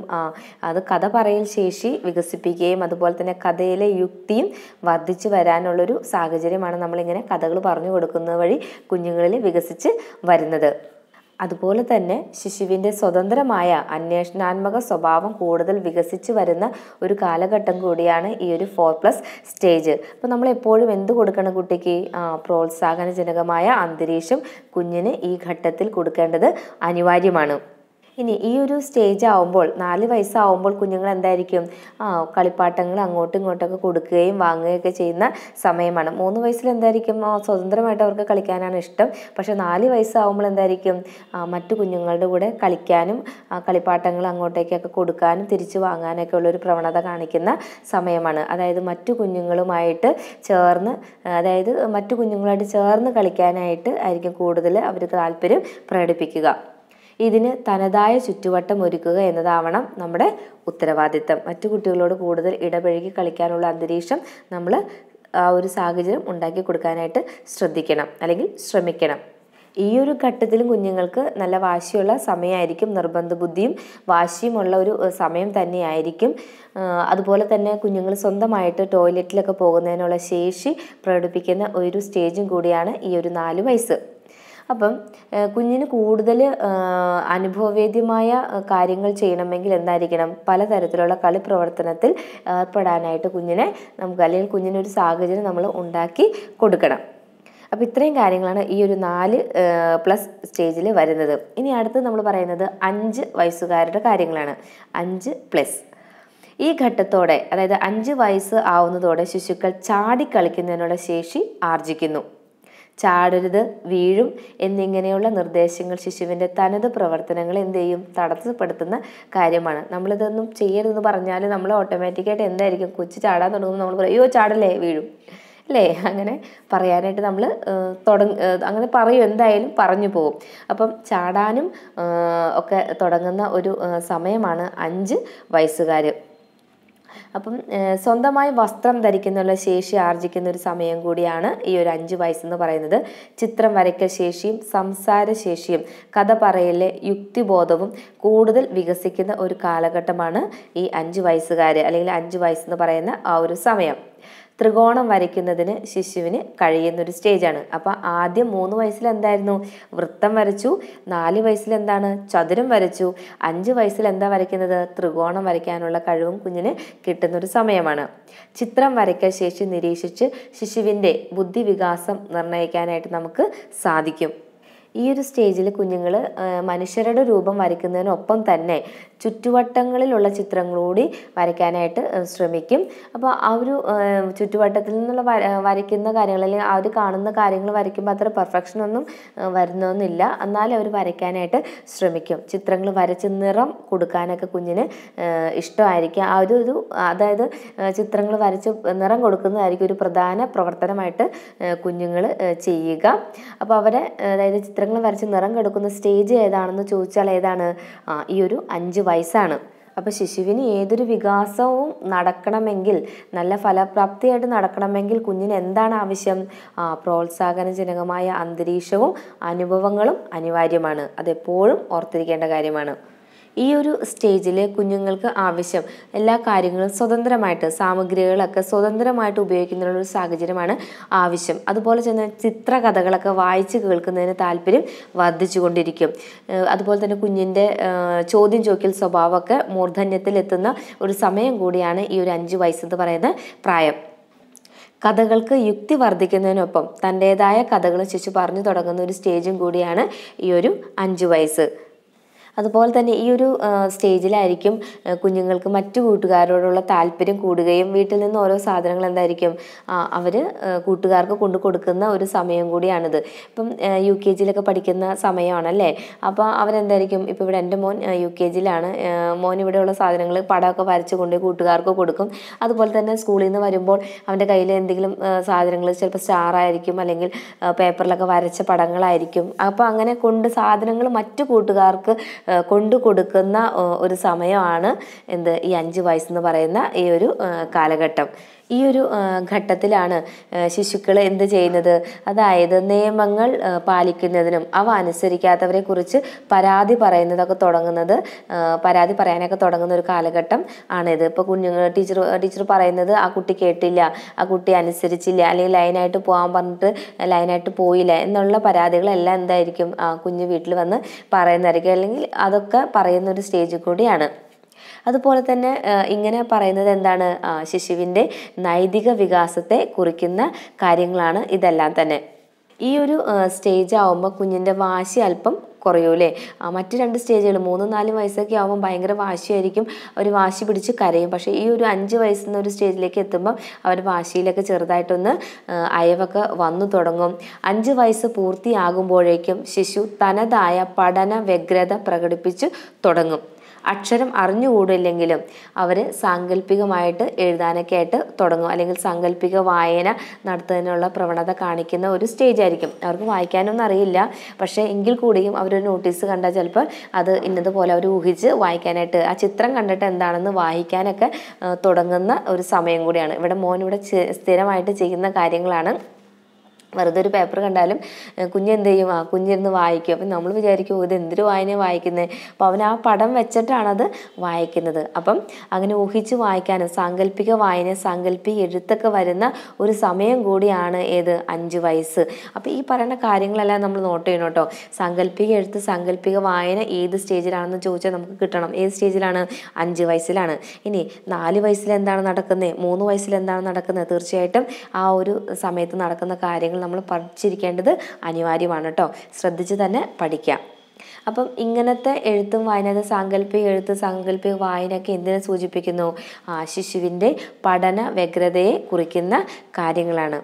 Speaker 1: അത് കഥ പറയൽ ശേഷി വികസിപ്പിക്കുകയും അതുപോലെ തന്നെ കഥയിലെ യുക്തിയും വർദ്ധിച്ചു വരാനുള്ളൊരു സാഹചര്യമാണ് നമ്മളിങ്ങനെ കഥകൾ പറഞ്ഞു കൊടുക്കുന്നത് വഴി കുഞ്ഞുങ്ങളിൽ വികസിച്ച് വരുന്നത് അതുപോലെ തന്നെ ശിശുവിൻ്റെ സ്വതന്ത്രമായ അന്വേഷണാത്മക സ്വഭാവം കൂടുതൽ വികസിച്ച് വരുന്ന ഒരു കാലഘട്ടം കൂടിയാണ് ഈ ഒരു ഫോർ പ്ലസ് സ്റ്റേജ് അപ്പോൾ നമ്മൾ എപ്പോഴും എന്ത് കൊടുക്കണം കുട്ടിക്ക് പ്രോത്സാഹനജനകമായ അന്തരീക്ഷം കുഞ്ഞിന് ഈ ഘട്ടത്തിൽ കൊടുക്കേണ്ടത് അനിവാര്യമാണ് ഇനി ഈ ഒരു സ്റ്റേജ് ആവുമ്പോൾ നാല് വയസ്സാവുമ്പോൾ കുഞ്ഞുങ്ങൾ എന്തായിരിക്കും ആ കളിപ്പാട്ടങ്ങൾ അങ്ങോട്ടും ഇങ്ങോട്ടൊക്കെ കൊടുക്കുകയും വാങ്ങുകയൊക്കെ ചെയ്യുന്ന സമയമാണ് മൂന്ന് വയസ്സിൽ എന്തായിരിക്കും സ്വതന്ത്രമായിട്ട് അവർക്ക് കളിക്കാനാണ് ഇഷ്ടം പക്ഷേ നാല് വയസ്സാവുമ്പോൾ എന്തായിരിക്കും മറ്റു കുഞ്ഞുങ്ങളുടെ കൂടെ കളിക്കാനും കളിപ്പാട്ടങ്ങൾ അങ്ങോട്ടേക്കൊക്കെ കൊടുക്കാനും തിരിച്ചു വാങ്ങാനൊക്കെ ഉള്ളൊരു പ്രവണത കാണിക്കുന്ന സമയമാണ് അതായത് മറ്റു കുഞ്ഞുങ്ങളുമായിട്ട് ചേർന്ന് അതായത് മറ്റു കുഞ്ഞുങ്ങളുമായിട്ട് ചേർന്ന് കളിക്കാനായിട്ട് ആയിരിക്കും കൂടുതൽ അവർ താല്പര്യം പ്രകടിപ്പിക്കുക ഇതിന് തനതായ ചുറ്റുവട്ടം ഒരുക്കുക എന്നതാവണം നമ്മുടെ ഉത്തരവാദിത്തം മറ്റു കുട്ടികളോട് കൂടുതൽ ഇടപഴകി കളിക്കാനുള്ള അന്തരീക്ഷം നമ്മൾ ആ ഒരു സാഹചര്യം ഉണ്ടാക്കി കൊടുക്കാനായിട്ട് ശ്രദ്ധിക്കണം അല്ലെങ്കിൽ ശ്രമിക്കണം ഈ ഒരു ഘട്ടത്തിലും കുഞ്ഞുങ്ങൾക്ക് നല്ല വാശിയുള്ള സമയമായിരിക്കും നിർബന്ധ ബുദ്ധിയും വാശിയുമുള്ള ഒരു സമയം തന്നെയായിരിക്കും അതുപോലെ തന്നെ കുഞ്ഞുങ്ങൾ സ്വന്തമായിട്ട് ടോയ്ലറ്റിലൊക്കെ പോകുന്നതിനുള്ള ശേഷി പ്രകടിപ്പിക്കുന്ന ഒരു സ്റ്റേജും കൂടിയാണ് ഈ ഒരു നാല് വയസ്സ് അപ്പം കുഞ്ഞിന് കൂടുതൽ അനുഭവവേദ്യമായ കാര്യങ്ങൾ ചെയ്യണമെങ്കിൽ എന്തായിരിക്കണം പലതരത്തിലുള്ള കളി പ്രവർത്തനത്തിൽ ഏർപ്പെടാനായിട്ട് കുഞ്ഞിനെ നമുക്ക് അല്ലെങ്കിൽ കുഞ്ഞിനൊരു സാഹചര്യം നമ്മൾ ഉണ്ടാക്കി കൊടുക്കണം അപ്പം ഇത്രയും കാര്യങ്ങളാണ് ഈ ഒരു നാല് പ്ലസ് സ്റ്റേജിൽ വരുന്നത് ഇനി അടുത്ത് നമ്മൾ പറയുന്നത് അഞ്ച് വയസ്സുകാരുടെ കാര്യങ്ങളാണ് അഞ്ച് പ്ലസ് ഈ ഘട്ടത്തോടെ അതായത് അഞ്ച് വയസ്സ് ആവുന്നതോടെ ശിശുക്കൾ ചാടിക്കളിക്കുന്നതിനുള്ള ശേഷി ആർജിക്കുന്നു ചാടരുത് വീഴും എന്നിങ്ങനെയുള്ള നിർദ്ദേശങ്ങൾ ശിശുവിൻ്റെ തനത് പ്രവർത്തനങ്ങൾ എന്ത് ചെയ്യും തടസ്സപ്പെടുത്തുന്ന കാര്യമാണ് നമ്മളിതൊന്നും ചെയ്യരുതെന്ന് പറഞ്ഞാൽ നമ്മൾ ഓട്ടോമാറ്റിക്കായിട്ട് എന്തായിരിക്കും കൊച്ചു ചാടാൻ തുടങ്ങുമ്പോൾ നമ്മൾ പറയും അയ്യോ ചാടല്ലേ വീഴും അല്ലേ അങ്ങനെ പറയാനായിട്ട് നമ്മൾ തുടങ്ങ അങ്ങനെ പറയും എന്തായാലും പറഞ്ഞു പോകും അപ്പം ചാടാനും ഒക്കെ തുടങ്ങുന്ന ഒരു സമയമാണ് അഞ്ച് വയസ്സുകാർ അപ്പം സ്വന്തമായി വസ്ത്രം ധരിക്കുന്നുള്ള ശേഷി ആർജിക്കുന്ന ഒരു സമയം കൂടിയാണ് ഈ ഒരു അഞ്ച് വയസ്സെന്ന് പറയുന്നത് ചിത്രം വരയ്ക്കൽ ശേഷിയും സംസാര ശേഷിയും കഥ പറയലെ യുക്തിബോധവും കൂടുതൽ വികസിക്കുന്ന ഒരു കാലഘട്ടമാണ് ഈ അഞ്ച് വയസ്സുകാർ അല്ലെങ്കിൽ അഞ്ച് വയസ്സെന്ന് പറയുന്ന ആ ഒരു സമയം ത്രികോണം വരയ്ക്കുന്നതിന് ശിശുവിന് കഴിയുന്നൊരു സ്റ്റേജാണ് അപ്പോൾ ആദ്യം മൂന്ന് വയസ്സിൽ എന്തായിരുന്നു വൃത്തം വരച്ചു നാല് വയസ്സിൽ എന്താണ് ചതുരം വരച്ചു അഞ്ച് വയസ്സിൽ എന്താ വരയ്ക്കുന്നത് ത്രികോണം വരയ്ക്കാനുള്ള കഴിവും കുഞ്ഞിന് കിട്ടുന്നൊരു സമയമാണ് ചിത്രം വരയ്ക്കൽ ശേഷി നിരീക്ഷിച്ച് ശിശുവിൻ്റെ ബുദ്ധിവികാസം നിർണ്ണയിക്കാനായിട്ട് നമുക്ക് സാധിക്കും ഈ ഒരു സ്റ്റേജിൽ കുഞ്ഞുങ്ങൾ മനുഷ്യരുടെ രൂപം വരയ്ക്കുന്നതിനൊപ്പം തന്നെ ചുറ്റുവട്ടങ്ങളിലുള്ള ചിത്രങ്ങളോടി വരയ്ക്കാനായിട്ട് ശ്രമിക്കും അപ്പോൾ ആ ഒരു ചുറ്റുവട്ടത്തിൽ നിന്നുള്ള വരയ്ക്കുന്ന കാര്യങ്ങൾ അല്ലെങ്കിൽ അവർ കാണുന്ന കാര്യങ്ങൾ വരയ്ക്കുമ്പോൾ അത്ര ഒന്നും വരുന്നൊന്നുമില്ല എന്നാലും അവർ വരയ്ക്കാനായിട്ട് ശ്രമിക്കും ചിത്രങ്ങൾ വരച്ച് നിറം കൊടുക്കാനൊക്കെ കുഞ്ഞിന് ഇഷ്ടമായിരിക്കും ആ ഒരു അതായത് ചിത്രങ്ങൾ വരച്ച് നിറം കൊടുക്കുന്നതായിരിക്കും ഒരു പ്രധാന പ്രവർത്തനമായിട്ട് കുഞ്ഞുങ്ങൾ ചെയ്യുക അപ്പോൾ അവരെ അതായത് ചിത്രങ്ങൾ വരച്ച് നിറം കൊടുക്കുന്ന സ്റ്റേജ് ഏതാണെന്ന് ചോദിച്ചാൽ ഏതാണ് ഈ ഒരു അഞ്ച് വയസ്സാണ് അപ്പോൾ ശിശുവിന് ഏതൊരു വികാസവും നടക്കണമെങ്കിൽ നല്ല ഫലപ്രാപ്തിയായിട്ട് നടക്കണമെങ്കിൽ കുഞ്ഞിന് എന്താണ് ആവശ്യം പ്രോത്സാഹനജനകമായ അന്തരീക്ഷവും അനുഭവങ്ങളും അനിവാര്യമാണ് അതെപ്പോഴും ഓർത്തിരിക്കേണ്ട കാര്യമാണ് ഈ ഒരു സ്റ്റേജിൽ കുഞ്ഞുങ്ങൾക്ക് ആവശ്യം എല്ലാ കാര്യങ്ങളും സ്വതന്ത്രമായിട്ട് സാമഗ്രികളൊക്കെ സ്വതന്ത്രമായിട്ട് ഉപയോഗിക്കുന്നതിനുള്ള ഒരു സാഹചര്യമാണ് ആവശ്യം അതുപോലെ തന്നെ ചിത്രകഥകളൊക്കെ വായിച്ച് കേൾക്കുന്നതിന് താല്പര്യം വർദ്ധിച്ചുകൊണ്ടിരിക്കും അതുപോലെ തന്നെ കുഞ്ഞിൻ്റെ ചോദ്യം ചോക്കിൽ സ്വഭാവമൊക്കെ മൂർധന്യത്തിലെത്തുന്ന ഒരു സമയം കൂടിയാണ് ഈ ഒരു അഞ്ച് വയസ്സെന്ന് പറയുന്ന പ്രായം കഥകൾക്ക് യുക്തി വർദ്ധിക്കുന്നതിനൊപ്പം തൻ്റേതായ കഥകൾ ശിശു പറഞ്ഞു തുടങ്ങുന്ന ഒരു സ്റ്റേജും കൂടിയാണ് ഈ ഒരു അഞ്ച് വയസ്സ് അതുപോലെ തന്നെ ഈ ഒരു സ്റ്റേജിലായിരിക്കും കുഞ്ഞുങ്ങൾക്ക് മറ്റു കൂട്ടുകാരോടുള്ള താല്പര്യം കൂടുകയും വീട്ടിൽ നിന്ന് ഓരോ സാധനങ്ങൾ എന്തായിരിക്കും അവർ കൂട്ടുകാർക്ക് കൊണ്ടു കൊടുക്കുന്ന ഒരു സമയം കൂടിയാണിത് ഇപ്പം യു കെ ജിയിലൊക്കെ പഠിക്കുന്ന സമയമാണല്ലേ അപ്പോൾ അവരെന്തായിരിക്കും ഇപ്പോൾ ഇവിടെ എൻ്റെ മോൻ യു കെ ജിയിലാണ് മോൻ ഇവിടെയുള്ള സാധനങ്ങൾ പടമൊക്കെ വരച്ച് കൊണ്ട് കൂട്ടുകാർക്ക് കൊടുക്കും അതുപോലെ തന്നെ സ്കൂളിൽ നിന്ന് വരുമ്പോൾ അവൻ്റെ കയ്യിൽ എന്തെങ്കിലും സാധനങ്ങൾ ചിലപ്പോൾ സ്റ്റാറായിരിക്കും അല്ലെങ്കിൽ പേപ്പറിലൊക്കെ വരച്ച പടങ്ങളായിരിക്കും അപ്പോൾ അങ്ങനെ കൊണ്ട് സാധനങ്ങൾ മറ്റു കൂട്ടുകാർക്ക് കൊണ്ടു കൊടുക്കുന്ന ഒരു സമയമാണ് എന്ത് ഈ അഞ്ച് വയസ്സെന്ന് പറയുന്ന ഈ ഒരു കാലഘട്ടം ഈ ഒരു ഘട്ടത്തിലാണ് ശിശുക്കൾ എന്ത് ചെയ്യുന്നത് അതായത് നിയമങ്ങൾ പാലിക്കുന്നതിനും അവ അനുസരിക്കാത്തവരെ കുറിച്ച് പരാതി പറയുന്നതൊക്കെ തുടങ്ങുന്നത് പരാതി പറയാനൊക്കെ തുടങ്ങുന്ന ഒരു കാലഘട്ടം ആണിത് ഇപ്പോൾ കുഞ്ഞുങ്ങൾ ടീച്ചർ ടീച്ചർ പറയുന്നത് ആ കുട്ടി കേട്ടില്ല ആ കുട്ടി അനുസരിച്ചില്ല അല്ലെങ്കിൽ ലൈനായിട്ട് പോകാൻ പറഞ്ഞിട്ട് ലൈനായിട്ട് പോയില്ല എന്നുള്ള പരാതികളെല്ലാം എന്തായിരിക്കും കുഞ്ഞ് വീട്ടിൽ വന്ന് പറയുന്നതായിരിക്കും അല്ലെങ്കിൽ അതൊക്കെ പറയുന്ന ഒരു സ്റ്റേജ് കൂടിയാണ് അതുപോലെ തന്നെ ഇങ്ങനെ പറയുന്നത് എന്താണ് ശിശുവിൻ്റെ നൈതിക വികാസത്തെ കുറിക്കുന്ന കാര്യങ്ങളാണ് ഇതെല്ലാം തന്നെ ഈ ഒരു സ്റ്റേജ് ആവുമ്പോൾ കുഞ്ഞിൻ്റെ വാശി അല്പം കുറയൂലേ മറ്റു രണ്ട് സ്റ്റേജുകൾ മൂന്ന് നാല് വയസ്സൊക്കെ ആകുമ്പോൾ ഭയങ്കര വാശിയായിരിക്കും അവർ വാശി പിടിച്ച് കരയും പക്ഷേ ഈ ഒരു അഞ്ച് വയസ്സുന്ന ഒരു സ്റ്റേജിലേക്ക് എത്തുമ്പോൾ അവർ വാശിയിലൊക്കെ ചെറുതായിട്ടൊന്ന് അയവൊക്കെ വന്നു തുടങ്ങും അഞ്ച് വയസ്സ് പൂർത്തിയാകുമ്പോഴേക്കും ശിശു തനതായ പഠന വ്യഗ്രത പ്രകടിപ്പിച്ച് തുടങ്ങും അക്ഷരം അറിഞ്ഞുകൂടില്ലെങ്കിലും അവർ സാങ്കല്പികമായിട്ട് എഴുതാനൊക്കെ ആയിട്ട് തുടങ്ങും അല്ലെങ്കിൽ സാങ്കല്പിക വായന നടത്തുന്നതിനുള്ള പ്രവണത കാണിക്കുന്ന ഒരു സ്റ്റേജ് ആയിരിക്കും അവർക്ക് വായിക്കാനൊന്നും അറിയില്ല പക്ഷേ എങ്കിൽ കൂടിയും അവർ നോട്ടീസ് കണ്ടാൽ ചിലപ്പോൾ അത് ഇന്നതുപോലെ അവർ ഊഹിച്ച് വായിക്കാനായിട്ട് ആ ചിത്രം കണ്ടിട്ട് എന്താണെന്ന് വായിക്കാനൊക്കെ തുടങ്ങുന്ന ഒരു സമയം കൂടിയാണ് ഇവിടെ മോൻ ഇവിടെ സ്ഥിരമായിട്ട് ചെയ്യുന്ന കാര്യങ്ങളാണ് വെറുതെ ഒരു പേപ്പർ കണ്ടാലും കുഞ്ഞെന്ത് ചെയ്യും ആ കുഞ്ഞിരുന്ന് വായിക്കും അപ്പം നമ്മൾ വിചാരിക്കും ഇത് എന്തിനു വായന വായിക്കുന്നത് അപ്പോൾ അവൻ ആ പടം വെച്ചിട്ടാണത് വായിക്കുന്നത് അപ്പം അങ്ങനെ ഊഹിച്ച് വായിക്കാനും സാങ്കല്പിക വായന സാങ്കല്പിക എഴുത്തൊക്കെ വരുന്ന ഒരു സമയം കൂടിയാണ് ഏത് അഞ്ച് വയസ്സ് അപ്പോൾ ഈ പറയുന്ന കാര്യങ്ങളെല്ലാം നമ്മൾ നോട്ട് ചെയ്യണം കേട്ടോ സാങ്കല്പിക എഴുത്ത് സാങ്കല്പിക വായന ഏത് സ്റ്റേജിലാണെന്ന് ചോദിച്ചാൽ നമുക്ക് കിട്ടണം ഏത് സ്റ്റേജിലാണ് അഞ്ച് വയസ്സിലാണ് ഇനി നാല് വയസ്സിൽ എന്താണ് നടക്കുന്നത് മൂന്ന് വയസ്സിൽ എന്താണ് നടക്കുന്നത് തീർച്ചയായിട്ടും ആ ഒരു സമയത്ത് നടക്കുന്ന കാര്യങ്ങൾ നമ്മൾ പഠിച്ചിരിക്കേണ്ടത് അനിവാര്യമാണ് കേട്ടോ ശ്രദ്ധിച്ച് തന്നെ പഠിക്കാം അപ്പം ഇങ്ങനത്തെ എഴുത്തും വായന സാങ്കല്പിക എഴുത്ത് സാങ്കല്പിക വായനയൊക്കെ എന്തിനെ സൂചിപ്പിക്കുന്നു ആ ശിശുവിൻ്റെ പഠന വ്യഗ്രതയെ കുറിക്കുന്ന കാര്യങ്ങളാണ്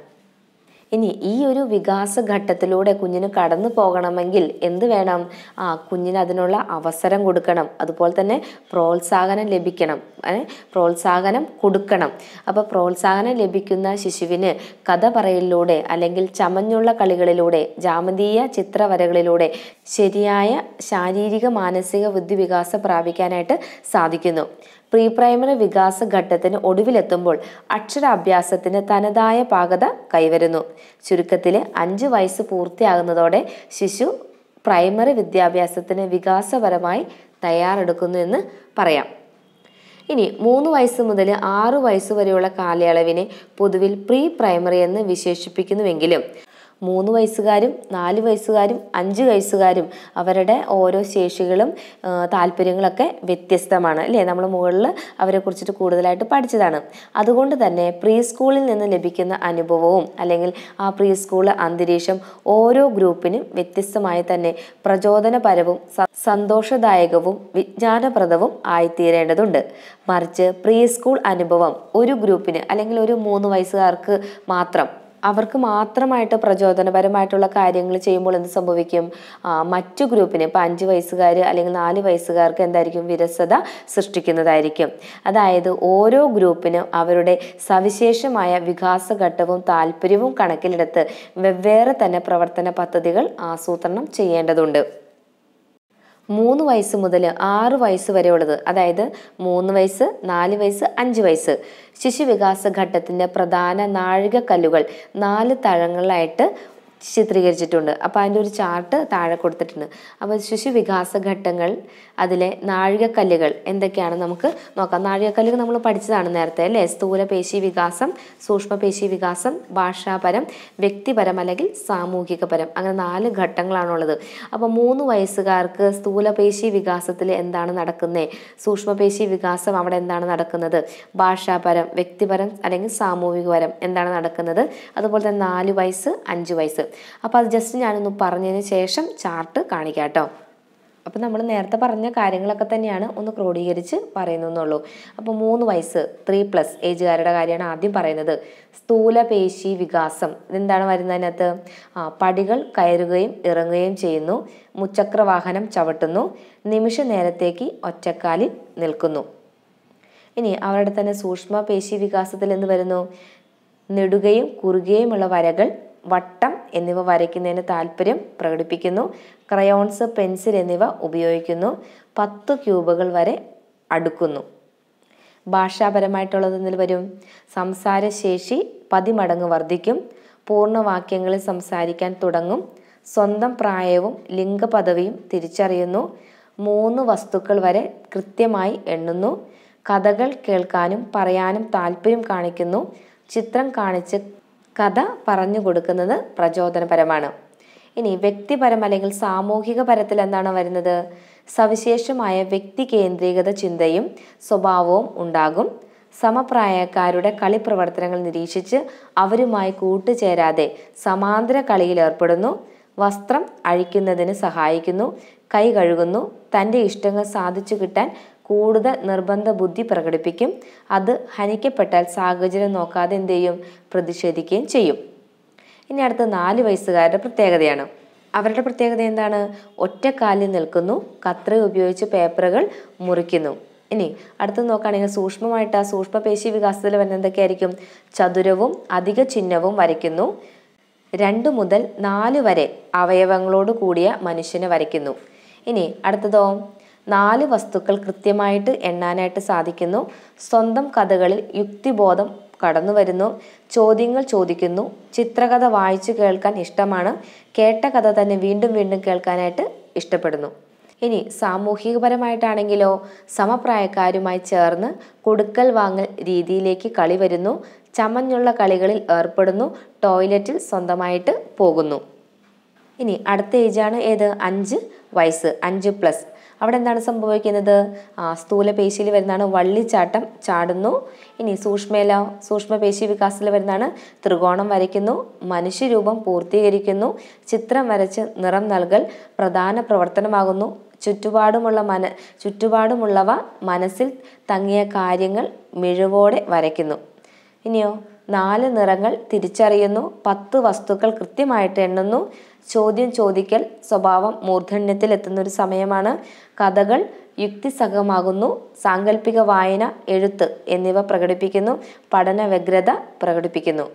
Speaker 1: ഇനി ഈ ഒരു വികാസ ഘട്ടത്തിലൂടെ കുഞ്ഞിന് കടന്നു പോകണമെങ്കിൽ എന്ത് വേണം ആ കുഞ്ഞിന് അതിനുള്ള അവസരം കൊടുക്കണം അതുപോലെ തന്നെ പ്രോത്സാഹനം ലഭിക്കണം പ്രോത്സാഹനം കൊടുക്കണം അപ്പോൾ പ്രോത്സാഹനം ലഭിക്കുന്ന ശിശുവിന് കഥ പറയലിലൂടെ അല്ലെങ്കിൽ ചമഞ്ഞുള്ള കളികളിലൂടെ ജാമതീയ ചിത്രവരകളിലൂടെ ശരിയായ ശാരീരിക മാനസിക ബുദ്ധി വികാസം പ്രാപിക്കാനായിട്ട് സാധിക്കുന്നു പ്രീ പ്രൈമറി വികാസ ഘട്ടത്തിന് ഒടുവിലെത്തുമ്പോൾ അക്ഷരാഭ്യാസത്തിന് തനതായ പാകത കൈവരുന്നു ചുരുക്കത്തിൽ അഞ്ച് വയസ്സ് പൂർത്തിയാകുന്നതോടെ ശിശു പ്രൈമറി വിദ്യാഭ്യാസത്തിന് വികാസപരമായി തയ്യാറെടുക്കുന്നു എന്ന് പറയാം ഇനി മൂന്ന് വയസ്സ് മുതൽ ആറു വയസ്സ് വരെയുള്ള കാലയളവിനെ പൊതുവിൽ പ്രീ പ്രൈമറി എന്ന് വിശേഷിപ്പിക്കുന്നുവെങ്കിലും മൂന്ന് വയസ്സുകാരും നാല് വയസ്സുകാരും അഞ്ച് വയസ്സുകാരും അവരുടെ ഓരോ ശേഷികളും താല്പര്യങ്ങളൊക്കെ വ്യത്യസ്തമാണ് അല്ലേ നമ്മൾ മുകളിൽ അവരെ കുറിച്ചിട്ട് കൂടുതലായിട്ട് പഠിച്ചതാണ് അതുകൊണ്ട് തന്നെ പ്രീ സ്കൂളിൽ നിന്ന് ലഭിക്കുന്ന അനുഭവവും അല്ലെങ്കിൽ ആ പ്രീ സ്കൂൾ അന്തരീക്ഷം ഓരോ ഗ്രൂപ്പിനും വ്യത്യസ്തമായി തന്നെ പ്രചോദനപരവും സന്തോഷദായകവും വിജ്ഞാനപ്രദവും ആയിത്തീരേണ്ടതുണ്ട് മറിച്ച് പ്രീ സ്കൂൾ അനുഭവം ഒരു ഗ്രൂപ്പിന് അല്ലെങ്കിൽ ഒരു മൂന്ന് വയസ്സുകാർക്ക് മാത്രം അവർക്ക് മാത്രമായിട്ട് പ്രചോദനപരമായിട്ടുള്ള കാര്യങ്ങൾ ചെയ്യുമ്പോൾ എന്ത് സംഭവിക്കും മറ്റു ഗ്രൂപ്പിന് ഇപ്പം അഞ്ച് വയസ്സുകാർ അല്ലെങ്കിൽ നാല് വയസ്സുകാർക്ക് എന്തായിരിക്കും വിരസത സൃഷ്ടിക്കുന്നതായിരിക്കും അതായത് ഓരോ ഗ്രൂപ്പിനും അവരുടെ സവിശേഷമായ വികാസഘട്ടവും താല്പര്യവും കണക്കിലെടുത്ത് വെവ്വേറെ തന്നെ പ്രവർത്തന പദ്ധതികൾ ആസൂത്രണം ചെയ്യേണ്ടതുണ്ട് മൂന്ന് വയസ്സ് മുതൽ ആറ് വയസ്സ് വരെയുള്ളത് അതായത് മൂന്ന് വയസ്സ് നാല് വയസ്സ് അഞ്ച് വയസ്സ് ശിശുവികാസ ഘട്ടത്തിൻ്റെ പ്രധാന നാഴികക്കല്ലുകൾ നാല് തഴങ്ങളിലായിട്ട് ചിത്രീകരിച്ചിട്ടുണ്ട് അപ്പോൾ അതിൻ്റെ ഒരു ചാർട്ട് താഴെ കൊടുത്തിട്ടുണ്ട് അപ്പോൾ ശിശു വികാസ ഘട്ടങ്ങൾ അതിലെ നാഴികക്കല്ലുകൾ എന്തൊക്കെയാണ് നമുക്ക് നോക്കാം നാഴികക്കല്ലുകൾ നമ്മൾ പഠിച്ചതാണ് നേരത്തെ അല്ലേ സ്ഥൂലപേശി വികാസം സൂക്ഷ്മപേശി വികാസം ഭാഷാപരം വ്യക്തിപരം അല്ലെങ്കിൽ സാമൂഹികപരം അങ്ങനെ നാല് ഘട്ടങ്ങളാണുള്ളത് അപ്പോൾ മൂന്ന് വയസ്സുകാർക്ക് സ്ഥൂലപേശി വികാസത്തിൽ എന്താണ് നടക്കുന്നത് സൂക്ഷ്മപേശി വികാസം അവിടെ എന്താണ് നടക്കുന്നത് ഭാഷാപരം വ്യക്തിപരം അല്ലെങ്കിൽ സാമൂഹികപരം എന്താണ് നടക്കുന്നത് അതുപോലെ തന്നെ നാല് വയസ്സ് അഞ്ച് വയസ്സ് അപ്പോൾ അത് ജസ്റ്റ് ഞാനൊന്ന് പറഞ്ഞതിന് ശേഷം ചാർട്ട് കാണിക്കാം കേട്ടോ അപ്പോൾ നമ്മൾ നേരത്തെ പറഞ്ഞ കാര്യങ്ങളൊക്കെ തന്നെയാണ് ഒന്ന് ക്രോഡീകരിച്ച് പറയുന്നുള്ളൂ അപ്പോൾ മൂന്ന് വയസ്സ് ത്രീ പ്ലസ് ഏജുകാരുടെ കാര്യമാണ് ആദ്യം പറയുന്നത് സ്ഥൂലപേശി വികാസം ഇതെന്താണ് വരുന്നതിനകത്ത് പടികൾ കയറുകയും ഇറങ്ങുകയും ചെയ്യുന്നു മുച്ചക്ര വാഹനം ചവിട്ടുന്നു നിമിഷ നേരത്തേക്ക് ഒറ്റക്കാലിൽ നിൽക്കുന്നു ഇനി അവരുടെ തന്നെ സൂക്ഷ്മ പേശി വികാസത്തിൽ എന്ത് വരുന്നു നെടുകയും കുറുകയുമുള്ള വരകൾ വട്ടം എന്നിവ വരയ്ക്കുന്നതിന് താല്പര്യം പ്രകടിപ്പിക്കുന്നു ക്രയോൺസ് പെൻസിൽ എന്നിവ ഉപയോഗിക്കുന്നു പത്ത് ക്യൂബുകൾ വരെ അടുക്കുന്നു ഭാഷാപരമായിട്ടുള്ളത് എന്നിൽ വരും സംസാരശേഷി പതിമടങ്ങ് വർദ്ധിക്കും പൂർണ്ണവാക്യങ്ങളിൽ സംസാരിക്കാൻ തുടങ്ങും സ്വന്തം പ്രായവും ലിംഗപദവിയും തിരിച്ചറിയുന്നു മൂന്ന് വസ്തുക്കൾ വരെ കൃത്യമായി എണ്ണുന്നു കഥകൾ കേൾക്കാനും പറയാനും താല്പര്യം കാണിക്കുന്നു ചിത്രം കാണിച്ച് കഥ പറഞ്ഞു കൊടുക്കുന്നത് പ്രചോദനപരമാണ് ഇനി വ്യക്തിപരം അല്ലെങ്കിൽ സാമൂഹിക പരത്തിൽ എന്താണ് വരുന്നത് സവിശേഷമായ വ്യക്തി കേന്ദ്രീകൃത ചിന്തയും സ്വഭാവവും ഉണ്ടാകും സമപ്രായക്കാരുടെ കളി പ്രവർത്തനങ്ങൾ നിരീക്ഷിച്ച് അവരുമായി കൂട്ടുചേരാതെ സമാന്തര കളിയിൽ ഏർപ്പെടുന്നു വസ്ത്രം അഴിക്കുന്നതിന് സഹായിക്കുന്നു കൈ കഴുകുന്നു തൻ്റെ ഇഷ്ടങ്ങൾ സാധിച്ചു കിട്ടാൻ കൂടുതൽ നിർബന്ധ ബുദ്ധി പ്രകടിപ്പിക്കും അത് ഹനിക്കപ്പെട്ടാൽ സാഹചര്യം നോക്കാതെ എന്ത് ചെയ്യും പ്രതിഷേധിക്കുകയും ചെയ്യും ഇനി അടുത്ത നാല് വയസ്സുകാരുടെ പ്രത്യേകതയാണ് അവരുടെ പ്രത്യേകത എന്താണ് ഒറ്റക്കാലിൽ നിൽക്കുന്നു കത്ര ഉപയോഗിച്ച് പേപ്പറുകൾ മുറിക്കുന്നു ഇനി അടുത്ത് നോക്കുകയാണെങ്കിൽ സൂക്ഷ്മമായിട്ട് ആ സൂക്ഷ്മപേശി വികാസത്തിൽ വരുന്ന എന്തൊക്കെയായിരിക്കും ചതുരവും അധിക ചിഹ്നവും വരയ്ക്കുന്നു രണ്ട് മുതൽ നാല് വരെ അവയവങ്ങളോട് കൂടിയ മനുഷ്യനെ വരയ്ക്കുന്നു ഇനി അടുത്തതോ നാല് വസ്തുക്കൾ കൃത്യമായിട്ട് എണ്ണാനായിട്ട് സാധിക്കുന്നു സ്വന്തം കഥകളിൽ യുക്തിബോധം കടന്നു വരുന്നു ചോദ്യങ്ങൾ ചോദിക്കുന്നു ചിത്രകഥ വായിച്ചു കേൾക്കാൻ ഇഷ്ടമാണ് കേട്ട കഥ തന്നെ വീണ്ടും വീണ്ടും കേൾക്കാനായിട്ട് ഇഷ്ടപ്പെടുന്നു ഇനി സാമൂഹികപരമായിട്ടാണെങ്കിലോ സമപ്രായക്കാരുമായി ചേർന്ന് കൊടുക്കൽ വാങ്ങൽ രീതിയിലേക്ക് കളി വരുന്നു ചമഞ്ഞുള്ള കളികളിൽ ഏർപ്പെടുന്നു ടോയ്ലറ്റിൽ സ്വന്തമായിട്ട് പോകുന്നു ഇനി അടുത്ത ഏജാണ് ഏത് അഞ്ച് വയസ്സ് അഞ്ച് പ്ലസ് അവിടെ എന്താണ് സംഭവിക്കുന്നത് ആ സ്ഥൂല പേശിയിൽ വരുന്നതാണ് വള്ളിച്ചാട്ടം ചാടുന്നു ഇനി സൂക്ഷ്മയില സൂക്ഷ്മ പേശി വികാസത്തിൽ വരുന്നതാണ് ത്രികോണം വരയ്ക്കുന്നു മനുഷ്യരൂപം പൂർത്തീകരിക്കുന്നു ചിത്രം വരച്ച് നിറം നൽകൽ പ്രധാന പ്രവർത്തനമാകുന്നു ചുറ്റുപാടുമുള്ള മന ചുറ്റുപാടുമുള്ളവ മനസ്സിൽ തങ്ങിയ കാര്യങ്ങൾ മിഴിവോടെ വരയ്ക്കുന്നു ഇനിയോ നാല് നിറങ്ങൾ തിരിച്ചറിയുന്നു പത്ത് വസ്തുക്കൾ കൃത്യമായിട്ട് എണ്ണുന്നു ചോദ്യം ചോദിക്കൽ സ്വഭാവം മൂർധന്യത്തിൽ എത്തുന്ന ഒരു സമയമാണ് കഥകൾ യുക്തിസഹമാകുന്നു സാങ്കല്പിക വായന എഴുത്ത് എന്നിവ പ്രകടിപ്പിക്കുന്നു പഠന വ്യഗ്രത പ്രകടിപ്പിക്കുന്നു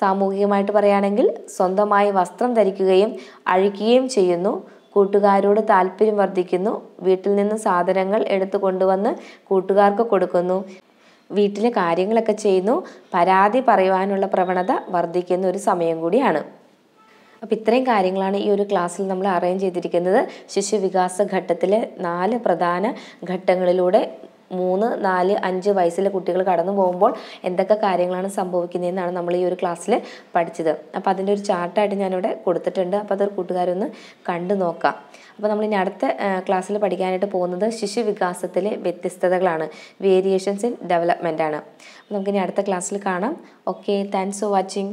Speaker 1: സാമൂഹികമായിട്ട് പറയുകയാണെങ്കിൽ സ്വന്തമായി വസ്ത്രം ധരിക്കുകയും അഴിക്കുകയും ചെയ്യുന്നു കൂട്ടുകാരോട് താല്പര്യം വർദ്ധിക്കുന്നു വീട്ടിൽ നിന്ന് സാധനങ്ങൾ എടുത്തു കൊണ്ടുവന്ന് കൂട്ടുകാർക്ക് കൊടുക്കുന്നു വീട്ടിലെ കാര്യങ്ങളൊക്കെ ചെയ്യുന്നു പരാതി പറയുവാനുള്ള പ്രവണത വർദ്ധിക്കുന്ന ഒരു സമയം കൂടിയാണ് അപ്പോൾ ഇത്രയും കാര്യങ്ങളാണ് ഈ ഒരു ക്ലാസ്സിൽ നമ്മൾ അറേഞ്ച് ചെയ്തിരിക്കുന്നത് ശിശുവികാസ ഘട്ടത്തിലെ നാല് പ്രധാന ഘട്ടങ്ങളിലൂടെ മൂന്ന് നാല് അഞ്ച് വയസ്സിലെ കുട്ടികൾ കടന്നു പോകുമ്പോൾ എന്തൊക്കെ കാര്യങ്ങളാണ് സംഭവിക്കുന്നതെന്നാണ് നമ്മൾ ഈ ഒരു ക്ലാസ്സിൽ പഠിച്ചത് അപ്പോൾ അതിൻ്റെ ഒരു ചാർട്ടായിട്ട് ഞാനിവിടെ കൊടുത്തിട്ടുണ്ട് അപ്പോൾ അതൊരു കൂട്ടുകാരൊന്ന് കണ്ടു നോക്കാം അപ്പോൾ നമ്മൾ ഇനി അടുത്ത ക്ലാസ്സിൽ പഠിക്കാനായിട്ട് പോകുന്നത് ശിശു വികാസത്തിലെ വ്യത്യസ്തതകളാണ് വേരിയേഷൻസ് ഇൻ ഡെവലപ്മെൻ്റ് ആണ് അപ്പോൾ നമുക്കിനി അടുത്ത ക്ലാസ്സിൽ കാണാം ഓക്കെ താങ്ക്സ് ഫോർ വാച്ചിങ്